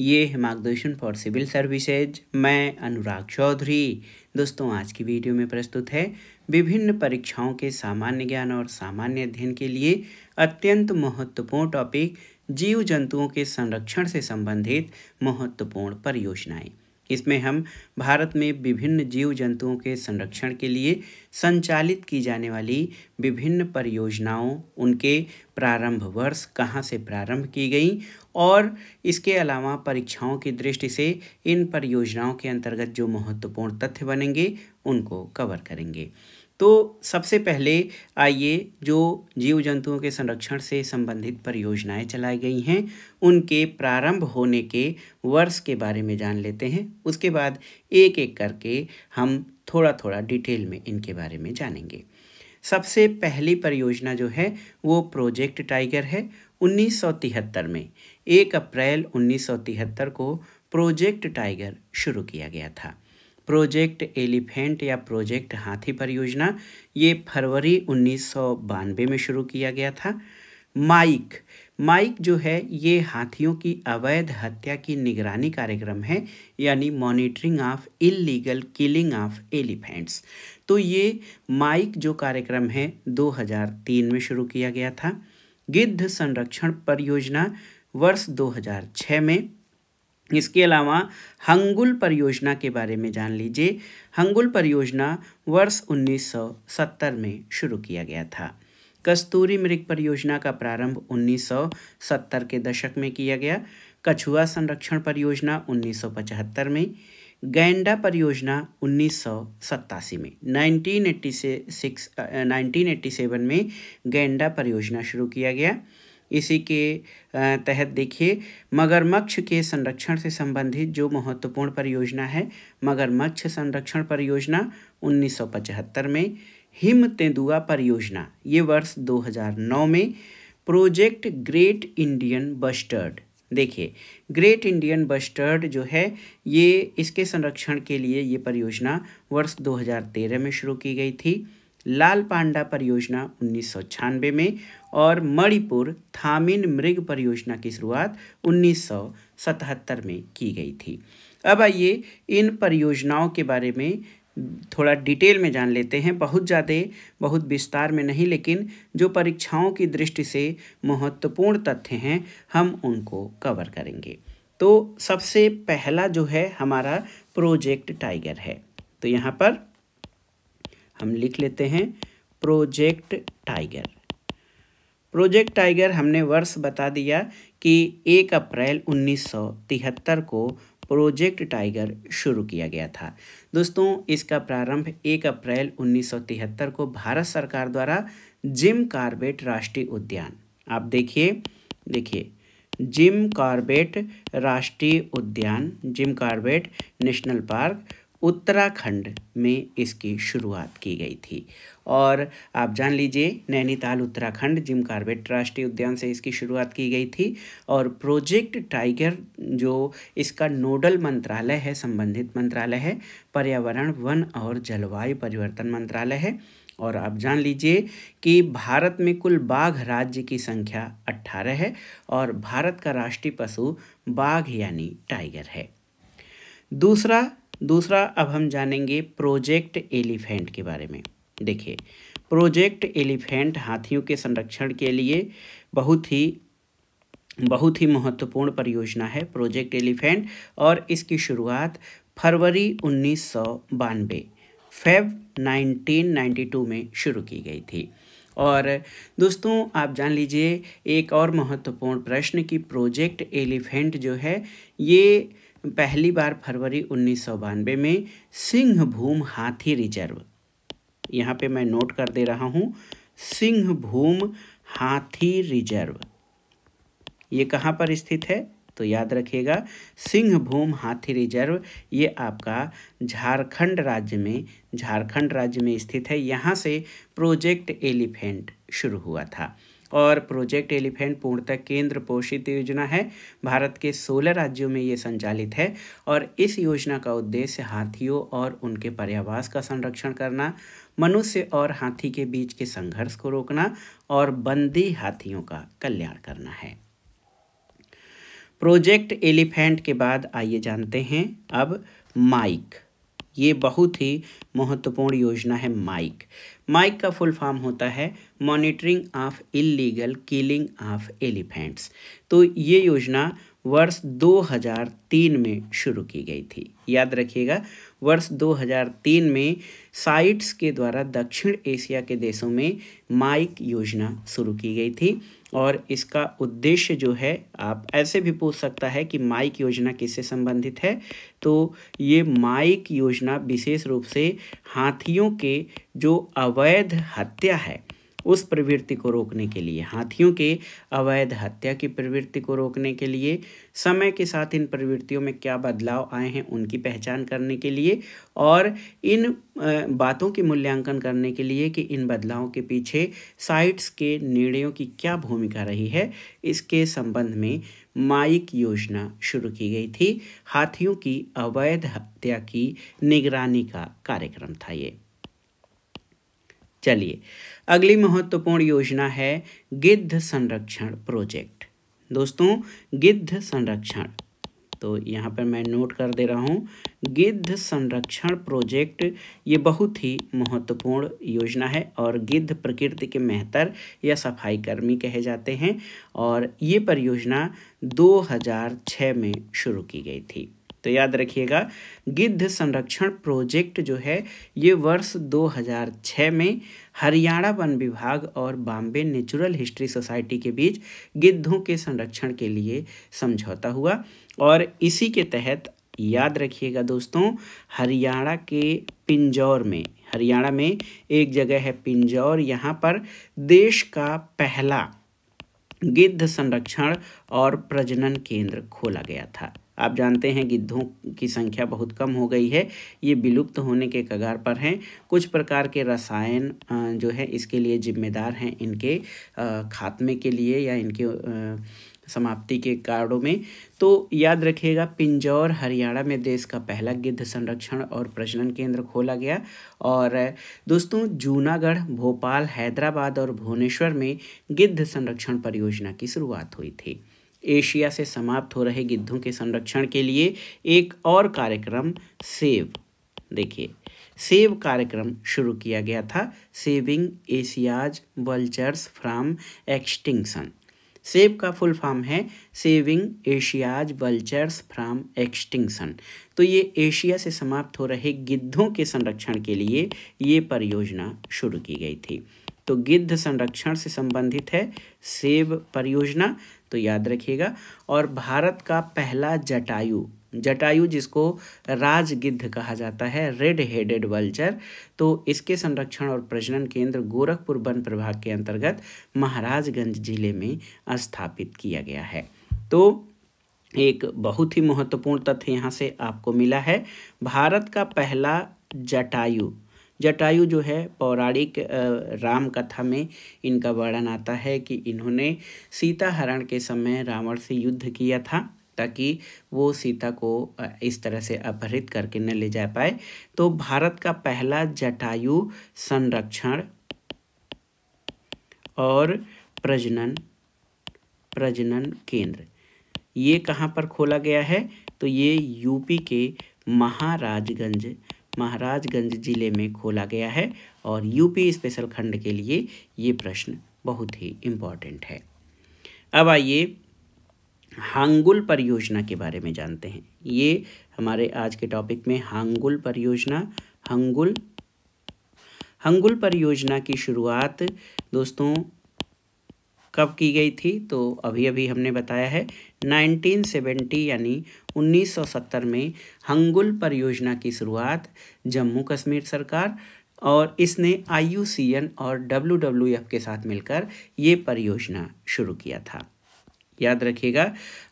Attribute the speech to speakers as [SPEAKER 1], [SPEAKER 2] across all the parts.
[SPEAKER 1] ये मार्गदर्शन for civil services मैं अनुराग चौधरी दोस्तों आज की वीडियो में प्रस्तुत है विभिन्न परीक्षाओं के सामान्य ज्ञान और सामान्य अध्ययन के लिए अत्यंत महत्वपूर्ण टॉपिक जीव जंतुओं के संरक्षण से संबंधित महत्वपूर्ण परियोजनाएं इसमें हम भारत में विभिन्न जीव जंतुओं के संरक्षण के लिए संचालित की जाने वाली विभिन्न परियोजनाओं उनके प्रारंभ वर्ष कहाँ से प्रारंभ की गई और इसके अलावा परीक्षाओं की दृष्टि से इन परियोजनाओं के अंतर्गत जो महत्वपूर्ण तथ्य बनेंगे उनको कवर करेंगे तो सबसे पहले आइए जो जीव जंतुओं के संरक्षण से संबंधित परियोजनाएं चलाई गई हैं उनके प्रारंभ होने के वर्ष के बारे में जान लेते हैं उसके बाद एक एक करके हम थोड़ा थोड़ा डिटेल में इनके बारे में जानेंगे सबसे पहली परियोजना जो है वो प्रोजेक्ट टाइगर है 1973 में एक अप्रैल 1973 को प्रोजेक्ट टाइगर शुरू किया गया था प्रोजेक्ट एलिफेंट या प्रोजेक्ट हाथी परियोजना ये फरवरी उन्नीस में शुरू किया गया था माइक माइक जो है ये हाथियों की अवैध हत्या की निगरानी कार्यक्रम है यानी monitoring of illegal killing of elephants तो ये माइक जो कार्यक्रम है 2003 में शुरू किया गया था गिद्ध संरक्षण परियोजना वर्ष 2006 में इसके अलावा हंगुल परियोजना के बारे में जान लीजिए हंगुल परियोजना वर्ष 1970 में शुरू किया गया था कस्तूरी मृग परियोजना का प्रारंभ 1970 के दशक में किया गया कछुआ संरक्षण परियोजना 1975 में गैंडा परियोजना उन्नीस में 1986 से सिक्स नाइनटीन में गैंडा परियोजना शुरू किया गया इसी के तहत देखिए मगरमच्छ के संरक्षण से संबंधित जो महत्वपूर्ण परियोजना है मगरमच्छ संरक्षण परियोजना 1975 में हिम तेंदुआ परियोजना ये वर्ष 2009 में प्रोजेक्ट ग्रेट इंडियन बस्टर्ड देखिए ग्रेट इंडियन बस्टर्ड जो है ये इसके संरक्षण के लिए ये परियोजना वर्ष 2013 में शुरू की गई थी लाल पांडा परियोजना उन्नीस में और मणिपुर थामिन मृग परियोजना की शुरुआत उन्नीस में की गई थी अब आइए इन परियोजनाओं के बारे में थोड़ा डिटेल में जान लेते हैं बहुत ज़्यादा बहुत विस्तार में नहीं लेकिन जो परीक्षाओं की दृष्टि से महत्वपूर्ण तथ्य हैं हम उनको कवर करेंगे तो सबसे पहला जो है हमारा प्रोजेक्ट टाइगर है तो यहाँ पर हम लिख लेते हैं प्रोजेक्ट टाइगर प्रोजेक्ट टाइगर हमने वर्ष बता दिया कि एक अप्रैल 1973 को प्रोजेक्ट टाइगर शुरू किया गया था दोस्तों इसका प्रारंभ 1 अप्रैल 1973 को भारत सरकार द्वारा जिम कार्बेट राष्ट्रीय उद्यान आप देखिए देखिए जिम कार्बेट राष्ट्रीय उद्यान Jim Corbett national park Uttarakhand में इसकी शुरुआत की गई थी और आप जान लीजिए नैनीताल उत्तराखंड जिम कार्बेट राष्ट्रीय उद्यान से इसकी शुरुआत की गई थी और प्रोजेक्ट टाइगर जो इसका नोडल मंत्रालय है संबंधित मंत्रालय है पर्यावरण वन और जलवायु परिवर्तन मंत्रालय है और आप जान लीजिए कि भारत में कुल बाघ राज्य की संख्या अट्ठारह है और भारत का राष्ट्रीय पशु बाघ यानी टाइगर है दूसरा दूसरा अब हम जानेंगे प्रोजेक्ट एलिफेंट के बारे में देखिए प्रोजेक्ट एलिफेंट हाथियों के संरक्षण के लिए बहुत ही बहुत ही महत्वपूर्ण परियोजना है प्रोजेक्ट एलिफेंट और इसकी शुरुआत फरवरी उन्नीस सौ बानवे फेब टू में शुरू की गई थी और दोस्तों आप जान लीजिए एक और महत्वपूर्ण प्रश्न कि प्रोजेक्ट एलिफेंट जो है ये पहली बार फरवरी उन्नीस में सिंहभूम हाथी रिजर्व यहाँ पे मैं नोट कर दे रहा हूँ सिंहभूम हाथी रिजर्व ये कहाँ पर स्थित है तो याद रखिएगा सिंहभूम हाथी रिजर्व ये आपका झारखंड राज्य में झारखंड राज्य में स्थित है यहाँ से प्रोजेक्ट एलिफेंट शुरू हुआ था और प्रोजेक्ट एलिफेंट पूर्णतः केंद्र पोषित योजना है भारत के सोलह राज्यों में ये संचालित है और इस योजना का उद्देश्य हाथियों और उनके पर्यावास का संरक्षण करना मनुष्य और हाथी के बीच के संघर्ष को रोकना और बंदी हाथियों का कल्याण करना है प्रोजेक्ट एलिफेंट के बाद आइए जानते हैं अब माइक ये बहुत ही महत्वपूर्ण योजना है माइक माइक का फुल फॉर्म होता है monitoring of illegal killing of elephants तो ये योजना वर्ष 2003 में शुरू की गई थी याद रखिएगा वर्ष 2003 में साइट्स के द्वारा दक्षिण एशिया के देशों में माइक योजना शुरू की गई थी और इसका उद्देश्य जो है आप ऐसे भी पूछ सकता है कि माइक योजना किससे संबंधित है तो ये माइक योजना विशेष रूप से हाथियों के जो अवैध हत्या है उस प्रवृत्ति को रोकने के लिए हाथियों के अवैध हत्या की प्रवृत्ति को रोकने के लिए समय के साथ इन प्रवृत्तियों में क्या बदलाव आए हैं उनकी पहचान करने के लिए और इन बातों की मूल्यांकन करने के लिए कि इन बदलावों के पीछे साइट्स के निर्णयों की क्या भूमिका रही है इसके संबंध में माइक योजना शुरू की गई थी हाथियों की अवैध हत्या की निगरानी का कार्यक्रम था ये चलिए अगली महत्वपूर्ण योजना है गिद्ध संरक्षण प्रोजेक्ट दोस्तों गिद्ध संरक्षण तो यहाँ पर मैं नोट कर दे रहा हूँ गिद्ध संरक्षण प्रोजेक्ट ये बहुत ही महत्वपूर्ण योजना है और गिद्ध प्रकृति के मेहतर या सफाई कर्मी कहे जाते हैं और ये परियोजना 2006 में शुरू की गई थी तो याद रखिएगा गिद्ध संरक्षण प्रोजेक्ट जो है ये वर्ष 2006 में हरियाणा वन विभाग और बॉम्बे नेचुरल हिस्ट्री सोसाइटी के बीच गिद्धों के संरक्षण के लिए समझौता हुआ और इसी के तहत याद रखिएगा दोस्तों हरियाणा के पिंजौर में हरियाणा में एक जगह है पिंजौर यहाँ पर देश का पहला गिद्ध संरक्षण और प्रजनन केंद्र खोला गया था आप जानते हैं गिद्धों की संख्या बहुत कम हो गई है ये विलुप्त होने के कगार पर हैं कुछ प्रकार के रसायन जो है इसके लिए जिम्मेदार हैं इनके खात्मे के लिए या इनके समाप्ति के कार्डों में तो याद रखिएगा पिंजौर हरियाणा में देश का पहला गिद्ध संरक्षण और प्रजनन केंद्र खोला गया और दोस्तों जूनागढ़ भोपाल हैदराबाद और भुवनेश्वर में गिद्ध संरक्षण परियोजना की शुरुआत हुई थी एशिया से समाप्त हो रहे गिद्धों के संरक्षण के लिए एक और कार्यक्रम सेव देखिए सेव कार्यक्रम शुरू किया गया था saving Asia's vultures from extinction SAVE का फुल फॉर्म है saving Asia's vultures from extinction तो ये एशिया से समाप्त हो रहे गिद्धों के संरक्षण के लिए ये परियोजना शुरू की गई थी तो गिद्ध संरक्षण से संबंधित है सेब परियोजना तो याद रखिएगा और भारत का पहला जटायु जटायु जिसको राजगिद्ध कहा जाता है रेड हेडेड वल्चर तो इसके संरक्षण और प्रजनन केंद्र गोरखपुर वन प्रभाग के अंतर्गत महाराजगंज जिले में स्थापित किया गया है तो एक बहुत ही महत्वपूर्ण तथ्य यहाँ से आपको मिला है भारत का पहला जटायु जटायु जो है पौराणिक राम कथा में इनका वर्णन आता है कि इन्होंने सीता हरण के समय रावण से युद्ध किया था ताकि वो सीता को इस तरह से अपहरित करके न ले जा पाए तो भारत का पहला जटायु संरक्षण और प्रजनन प्रजनन केंद्र ये कहाँ पर खोला गया है तो ये यूपी के महाराजगंज महाराजगंज जिले में खोला गया है और यूपी स्पेशल खंड के लिए ये प्रश्न बहुत ही इम्पॉर्टेंट है अब आइए हांगुल परियोजना के बारे में जानते हैं ये हमारे आज के टॉपिक में हांगुल परियोजना हंगुल हंगुल परियोजना की शुरुआत दोस्तों कब की गई थी तो अभी अभी हमने बताया है 1970 यानी 1970 में हंगुल परियोजना की शुरुआत जम्मू कश्मीर सरकार और इसने आई और डब्ल्यू के साथ मिलकर ये परियोजना शुरू किया था याद रखिएगा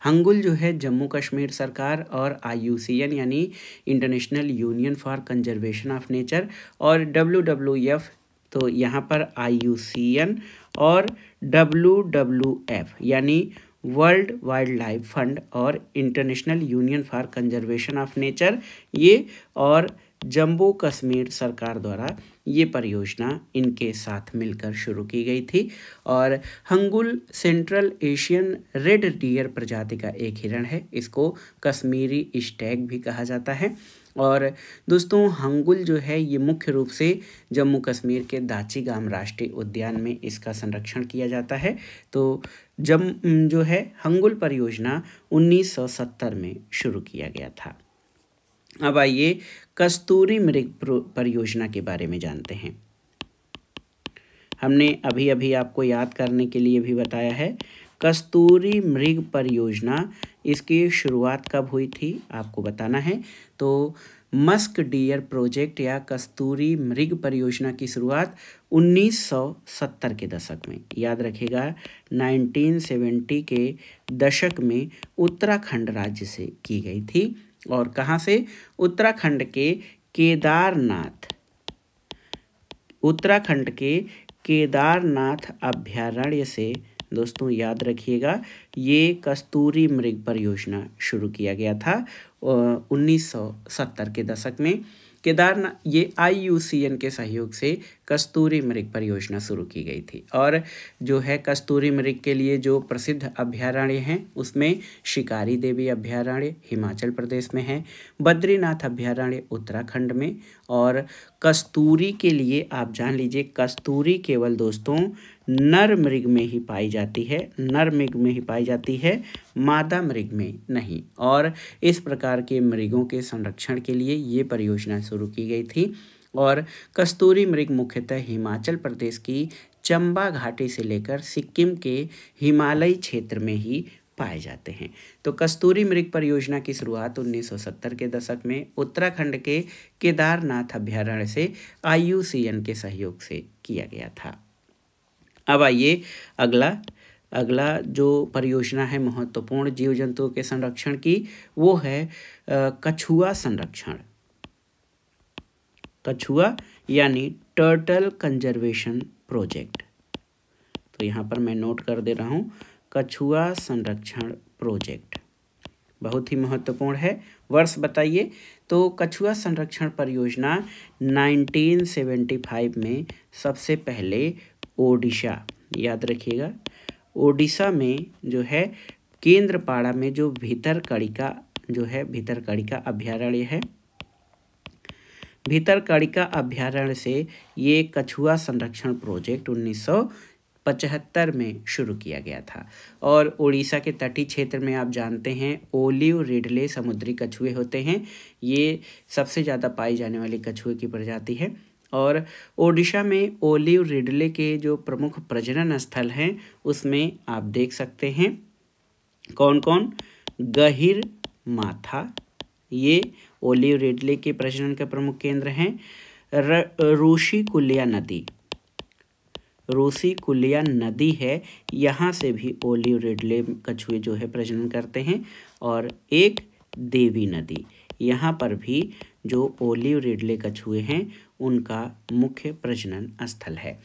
[SPEAKER 1] हंगुल जो है जम्मू कश्मीर सरकार और आई यानी International Union for Conservation of Nature और डब्ल्यू तो यहाँ पर आई और डब्ल्यू डब्लू एफ यानी वर्ल्ड वाइल्ड लाइफ फंड और International Union for Conservation of Nature ये और जम्मू कश्मीर सरकार द्वारा ये परियोजना इनके साथ मिलकर शुरू की गई थी और hangul central Asian red deer प्रजाति का एक हिरण है इसको कश्मीरी स्टैग भी कहा जाता है और दोस्तों हंगुल जो है ये मुख्य रूप से जम्मू कश्मीर के दाचीगाम राष्ट्रीय उद्यान में इसका संरक्षण किया जाता है तो जम जो है हंगुल परियोजना 1970 में शुरू किया गया था अब आइए कस्तूरी मृग परियोजना के बारे में जानते हैं हमने अभी अभी आपको याद करने के लिए भी बताया है कस्तूरी मृग परियोजना इसकी शुरुआत कब हुई थी आपको बताना है तो मस्क डियर प्रोजेक्ट या कस्तूरी मृग परियोजना की शुरुआत 1970 के दशक में याद रखेगा 1970 के दशक में उत्तराखंड राज्य से की गई थी और कहाँ से उत्तराखंड के केदारनाथ उत्तराखंड के केदारनाथ अभ्यारण्य से दोस्तों याद रखिएगा ये कस्तूरी मृग परियोजना शुरू किया गया था उन्नीस के दशक में केदारनाथ ये आई के सहयोग से कस्तूरी मृग परियोजना शुरू की गई थी और जो है कस्तूरी मृग के लिए जो प्रसिद्ध अभ्यारण्य हैं उसमें शिकारी देवी अभ्यारण्य हिमाचल प्रदेश में है बद्रीनाथ अभ्यारण्य उत्तराखंड में और कस्तूरी के लिए आप जान लीजिए कस्तूरी केवल दोस्तों नर मृग में ही पाई जाती है नर मृग में ही पाई जाती है मादा मृग में नहीं और इस प्रकार के मृगों के संरक्षण के लिए ये परियोजना शुरू की गई थी और कस्तूरी मृग मुख्यतः हिमाचल प्रदेश की चंबा घाटी से लेकर सिक्किम के हिमालयी क्षेत्र में ही पाए जाते हैं तो कस्तूरी मृग परियोजना की शुरुआत 1970 के दशक में उत्तराखंड के केदारनाथ अभ्यारण्य से आई के सहयोग से किया गया था अब आइए अगला अगला जो परियोजना है महत्वपूर्ण जीव जंतुओं के संरक्षण की वो है कछुआ संरक्षण कछुआ यानी टर्टल कंजर्वेशन प्रोजेक्ट तो यहाँ पर मैं नोट कर दे रहा हूँ कछुआ संरक्षण प्रोजेक्ट बहुत ही महत्वपूर्ण है वर्ष बताइए तो कछुआ संरक्षण परियोजना 1975 में सबसे पहले ओडिशा याद रखिएगा ओडिशा में जो है केंद्रपाड़ा में जो भीतरकड़िका जो है भीतरकणिका अभ्यारण्य है भीतरकणिका अभ्यारण्य से ये कछुआ संरक्षण प्रोजेक्ट उन्नीस पचहत्तर में शुरू किया गया था और उड़ीसा के तटीय क्षेत्र में आप जानते हैं ओलिव रिडले समुद्री कछुए होते हैं ये सबसे ज़्यादा पाई जाने वाली कछुए की प्रजाति है और ओडिशा में ओलिव रिडले के जो प्रमुख प्रजनन स्थल हैं उसमें आप देख सकते हैं कौन कौन गहिर माथा ये ओलिव रिडले के प्रजनन का प्रमुख केंद्र हैं रूसी कुलिया नदी रूसी कुलिया नदी है यहाँ से भी ओलिव रिडले कछुए जो है प्रजनन करते हैं और एक देवी नदी यहाँ पर भी जो ओलिव रिडले कछुए हैं उनका मुख्य प्रजनन स्थल है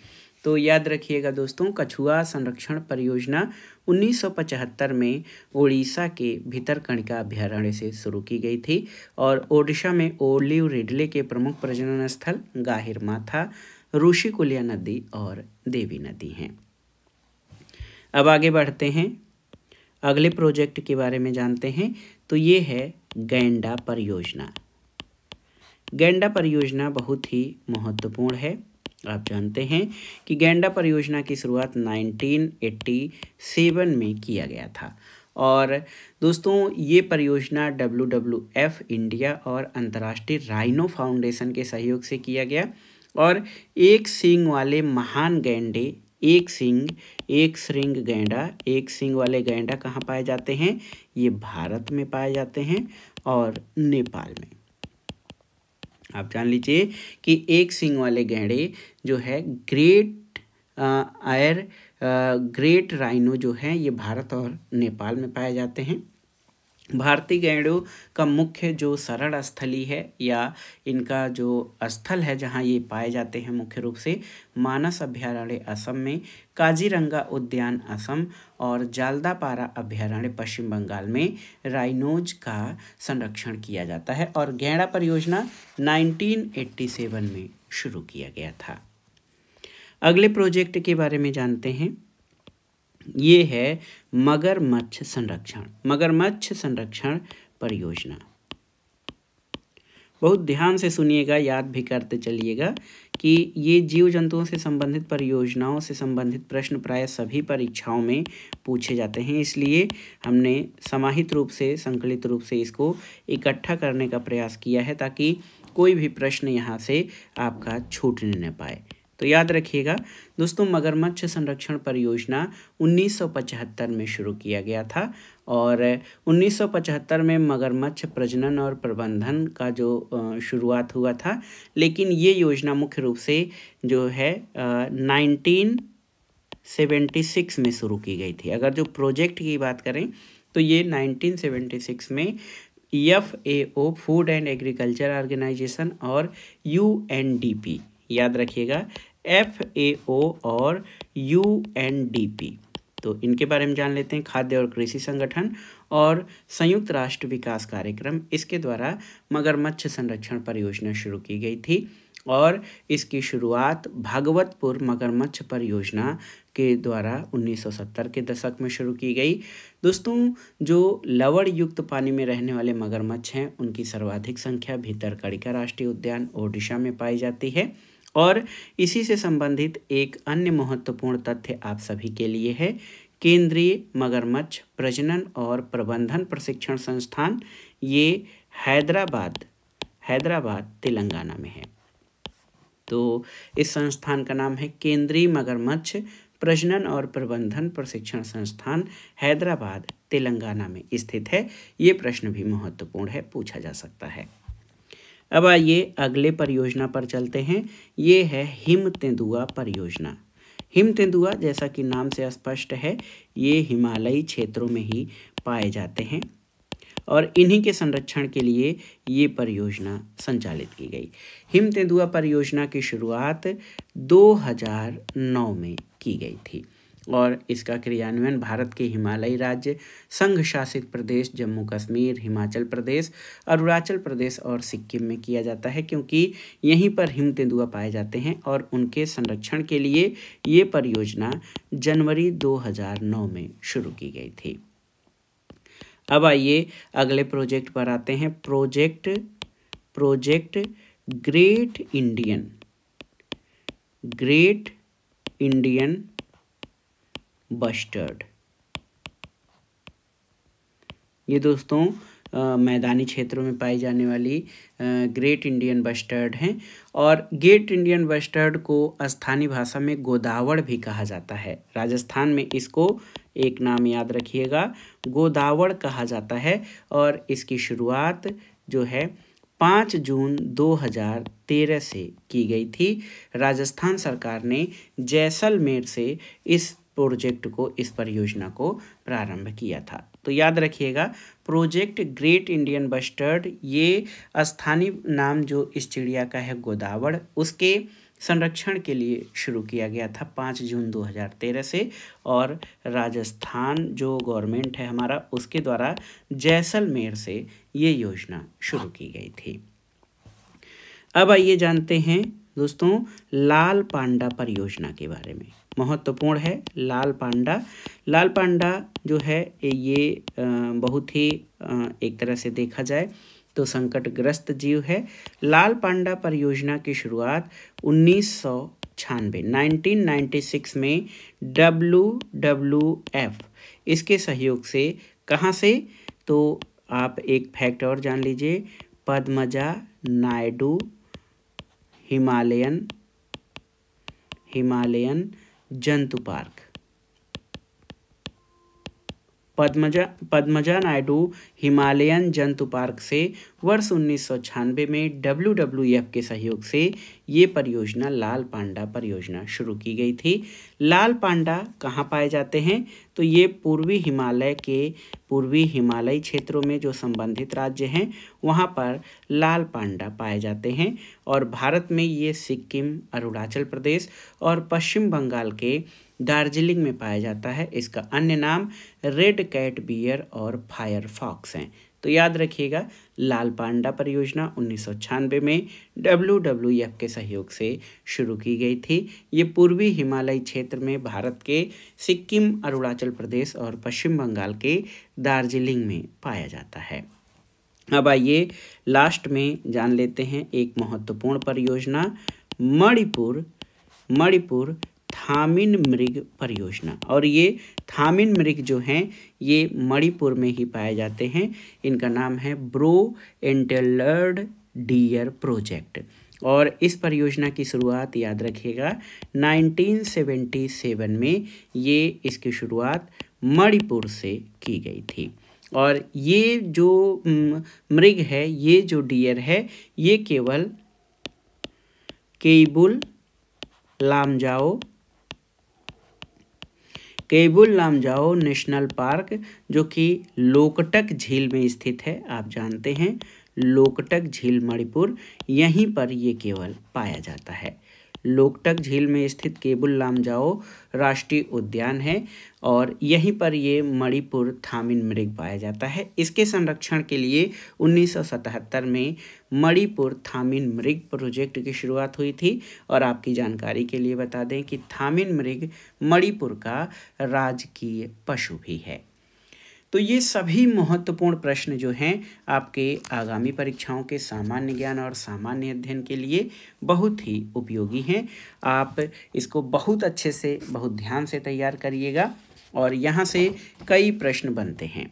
[SPEAKER 1] तो याद रखिएगा दोस्तों कछुआ संरक्षण परियोजना 1975 में ओडिशा के भीतरकणिका अभ्यारण्य से शुरू की गई थी और ओडिशा में ओलिव रिडले के प्रमुख प्रजनन स्थल गाहिर माथा ऋषिकुलिया नदी और देवी नदी हैं अब आगे बढ़ते हैं अगले प्रोजेक्ट के बारे में जानते हैं तो ये है गैंडा परियोजना गेंडा परियोजना बहुत ही महत्वपूर्ण है आप जानते हैं कि गेंडा परियोजना की शुरुआत 1987 में किया गया था और दोस्तों ये परियोजना डब्ल्यू डब्ल्यू एफ इंडिया और अंतर्राष्ट्रीय राइनो फाउंडेशन के सहयोग से किया गया और एक सिंग वाले महान गेंडे एक सिंग एक श्रृंग गेंडा एक सिंग वाले गेंडा कहाँ पाए जाते हैं ये भारत में पाए जाते हैं और नेपाल में आप जान लीजिए कि एक सिंग वाले गैंडे जो है ग्रेट आयर ग्रेट राइनो जो है ये भारत और नेपाल में पाए जाते हैं भारतीय गैंडो का मुख्य जो सरल स्थली है या इनका जो स्थल है जहाँ ये पाए जाते हैं मुख्य रूप से मानस अभ्यारण्य असम में काजीरंगा उद्यान असम और जालदापारा अभ्यारण्य पश्चिम बंगाल में राइनोज का संरक्षण किया जाता है और गैंडा परियोजना 1987 में शुरू किया गया था अगले प्रोजेक्ट के बारे में जानते हैं ये है मगरमच्छ संरक्षण मगरमच्छ संरक्षण परियोजना बहुत ध्यान से सुनिएगा याद भी करते चलिएगा कि ये जीव जंतुओं से संबंधित परियोजनाओं से संबंधित प्रश्न प्राय सभी परीक्षाओं में पूछे जाते हैं इसलिए हमने समाहित रूप से संकलित रूप से इसको इकट्ठा करने का प्रयास किया है ताकि कोई भी प्रश्न यहाँ से आपका छूटने न पाए तो याद रखिएगा दोस्तों मगरमच्छ संरक्षण परियोजना 1975 में शुरू किया गया था और 1975 में मगरमच्छ प्रजनन और प्रबंधन का जो शुरुआत हुआ था लेकिन ये योजना मुख्य रूप से जो है नाइनटीन सेवेंटी सिक्स में शुरू की गई थी अगर जो प्रोजेक्ट की बात करें तो ये 1976 में F A O food and agriculture organization और यू एन डी पी याद रखिएगा एफ ए ओ और यू एन डी पी तो इनके बारे में जान लेते हैं खाद्य और कृषि संगठन और संयुक्त राष्ट्र विकास कार्यक्रम इसके द्वारा मगरमच्छ संरक्षण परियोजना शुरू की गई थी और इसकी शुरुआत भागवतपुर मगरमच्छ परियोजना के द्वारा 1970 के दशक में शुरू की गई दोस्तों जो लवण युक्त पानी में रहने वाले मगरमच्छ हैं उनकी सर्वाधिक संख्या का राष्ट्रीय उद्यान ओडिशा में पाई जाती है और इसी से संबंधित एक अन्य महत्वपूर्ण तथ्य आप सभी के लिए है केंद्रीय मगरमच्छ प्रजनन और प्रबंधन प्रशिक्षण संस्थान ये हैदराबाद हैदराबाद तेलंगाना में है तो इस संस्थान का नाम है केंद्रीय मगरमच्छ प्रजनन और प्रबंधन प्रशिक्षण संस्थान हैदराबाद तेलंगाना में स्थित है ये प्रश्न भी महत्वपूर्ण है पूछा जा सकता है अब आइए अगले परियोजना पर चलते हैं ये है हिम तेंदुआ परियोजना हिम तेंदुआ जैसा कि नाम से स्पष्ट है ये हिमालयी क्षेत्रों में ही पाए जाते हैं और इन्हीं के संरक्षण के लिए ये परियोजना संचालित की गई हिम तेंदुआ परियोजना की शुरुआत 2009 में की गई थी और इसका क्रियान्वयन भारत के हिमालयी राज्य संघ शासित प्रदेश जम्मू कश्मीर हिमाचल प्रदेश अरुणाचल प्रदेश और सिक्किम में किया जाता है क्योंकि यहीं पर हिम तेंदुआ पाए जाते हैं और उनके संरक्षण के लिए ये परियोजना जनवरी 2009 में शुरू की गई थी अब आइए अगले प्रोजेक्ट पर आते हैं project project great Indian great Indian bustard ये दोस्तों आ, मैदानी क्षेत्रों में पाई जाने वाली आ, ग्रेट इंडियन बस्टर्ड हैं और ग्रेट इंडियन बस्टर्ड को स्थानीय भाषा में गोदावड़ भी कहा जाता है राजस्थान में इसको एक नाम याद रखिएगा गोदावड़ कहा जाता है और इसकी शुरुआत जो है पाँच जून 2013 से की गई थी राजस्थान सरकार ने जैसलमेर से इस प्रोजेक्ट को इस परियोजना को प्रारंभ किया था तो याद रखिएगा प्रोजेक्ट ग्रेट इंडियन बस्टर्ड ये स्थानीय नाम जो इस चिड़िया का है गोदावड़ उसके संरक्षण के लिए शुरू किया गया था पाँच जून 2013 से और राजस्थान जो गवर्नमेंट है हमारा उसके द्वारा जैसलमेर से ये योजना शुरू की गई थी अब आइए जानते हैं दोस्तों लाल पांडा परियोजना के बारे में महत्वपूर्ण है लाल पांडा लाल पांडा जो है ये बहुत ही एक तरह से देखा जाए तो संकटग्रस्त जीव है लाल पांडा परियोजना की शुरुआत उन्नीस सौ छानवे नाइनटीन में डब्लू डब्लू एफ इसके सहयोग से कहाँ से तो आप एक फैक्ट और जान लीजिए पद्मजा नायडू हिमालयन हिमालयन जंतु पार्क पद्मजा पद्मजा नायडू हिमालयन जंतु पार्क से वर्ष उन्नीस में डब्ल्यू के सहयोग से ये परियोजना लाल पांडा परियोजना शुरू की गई थी लाल पांडा कहाँ पाए जाते हैं तो ये पूर्वी हिमालय के पूर्वी हिमालयी क्षेत्रों में जो संबंधित राज्य हैं वहाँ पर लाल पांडा पाए जाते हैं और भारत में ये सिक्किम अरुणाचल प्रदेश और पश्चिम बंगाल के दार्जिलिंग में पाया जाता है इसका अन्य नाम रेड कैट बियर और फायर फॉक्स हैं तो याद रखिएगा लाल पांडा परियोजना उन्नीस में डब्ल्यू के सहयोग से शुरू की गई थी ये पूर्वी हिमालयी क्षेत्र में भारत के सिक्किम अरुणाचल प्रदेश और पश्चिम बंगाल के दार्जिलिंग में पाया जाता है अब आइए लास्ट में जान लेते हैं एक महत्वपूर्ण परियोजना मणिपुर मणिपुर थामिन मृग परियोजना और ये थामिन मृग जो हैं ये मणिपुर में ही पाए जाते हैं इनका नाम है ब्रो एंटेलर्ड डियर प्रोजेक्ट और इस परियोजना की शुरुआत याद रखिएगा 1977 में ये इसकी शुरुआत मणिपुर से की गई थी और ये जो मृग है ये जो डियर है ये केवल केबुल लामजाओ केबुल लामजाओ नेशनल पार्क जो कि लोकटक झील में स्थित है आप जानते हैं लोकटक झील मणिपुर यहीं पर ये केवल पाया जाता है लोकटक झील में स्थित केबुल लामजाओ राष्ट्रीय उद्यान है और यहीं पर ये मणिपुर थामिन मृग पाया जाता है इसके संरक्षण के लिए 1977 में मणिपुर थामिन मृग प्रोजेक्ट की शुरुआत हुई थी और आपकी जानकारी के लिए बता दें कि थामिन मृग मणिपुर का राजकीय पशु भी है तो ये सभी महत्वपूर्ण प्रश्न जो हैं आपके आगामी परीक्षाओं के सामान्य ज्ञान और सामान्य अध्ययन के लिए बहुत ही उपयोगी हैं आप इसको बहुत अच्छे से बहुत ध्यान से तैयार करिएगा और यहाँ से कई प्रश्न बनते हैं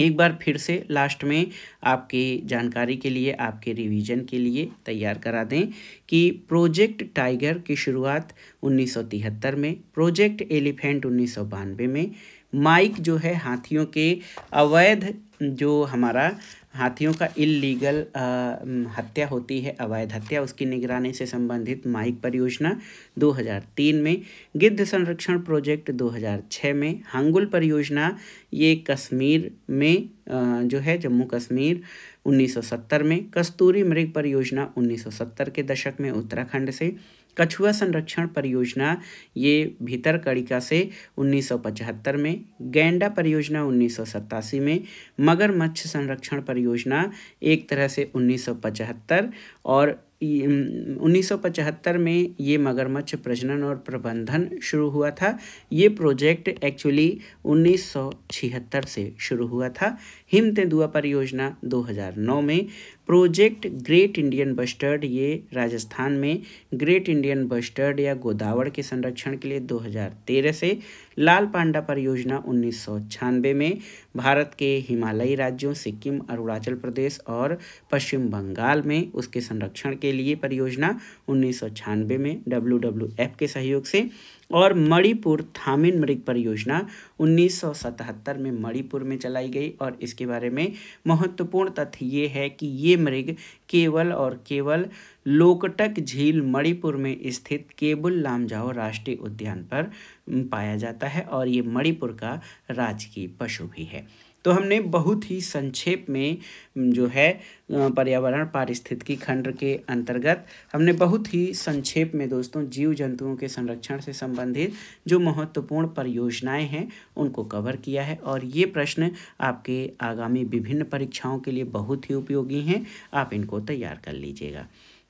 [SPEAKER 1] एक बार फिर से लास्ट में आपके जानकारी के लिए आपके रिवीजन के लिए तैयार करा दें कि प्रोजेक्ट टाइगर की शुरुआत 1973 में प्रोजेक्ट एलिफेंट उन्नीस में माइक जो है हाथियों के अवैध जो हमारा हाथियों का इलीगल हत्या होती है अवैध हत्या उसकी निगरानी से संबंधित माइक परियोजना 2003 में गिद्ध संरक्षण प्रोजेक्ट 2006 में हांगुल परियोजना ये कश्मीर में जो है जम्मू कश्मीर 1970 में कस्तूरी मृग परियोजना 1970 के दशक में उत्तराखंड से कछुआ संरक्षण परियोजना ये भीतर कड़िका से 1975 में गैंडा परियोजना उन्नीस में मगरमच्छ संरक्षण परियोजना एक तरह से 1975 और 1975 में ये मगरमच्छ प्रजनन और प्रबंधन शुरू हुआ था ये प्रोजेक्ट एक्चुअली 1976 से शुरू हुआ था हिम तेंदुआ परियोजना 2009 में प्रोजेक्ट ग्रेट इंडियन बस्टर्ड ये राजस्थान में ग्रेट इंडियन बस्टर्ड या गोदावड़ के संरक्षण के लिए 2013 से लाल पांडा परियोजना उन्नीस में भारत के हिमालयी राज्यों सिक्किम अरुणाचल प्रदेश और पश्चिम बंगाल में उसके संरक्षण के लिए परियोजना उन्नीस में डब्ल्यू के सहयोग से और मणिपुर थामिन मृग परियोजना 1977 में मणिपुर में चलाई गई और इसके बारे में महत्वपूर्ण तथ्य ये है कि ये मृग केवल और केवल लोकटक झील मणिपुर में स्थित केबुल लामजाओ राष्ट्रीय उद्यान पर पाया जाता है और ये मणिपुर का राजकीय पशु भी है तो हमने बहुत ही संक्षेप में जो है पर्यावरण पारिस्थितिकी खंड के अंतर्गत हमने बहुत ही संक्षेप में दोस्तों जीव जंतुओं के संरक्षण से संबंधित जो महत्वपूर्ण परियोजनाएं हैं उनको कवर किया है और ये प्रश्न आपके आगामी विभिन्न परीक्षाओं के लिए बहुत ही उपयोगी हैं आप इनको तैयार कर लीजिएगा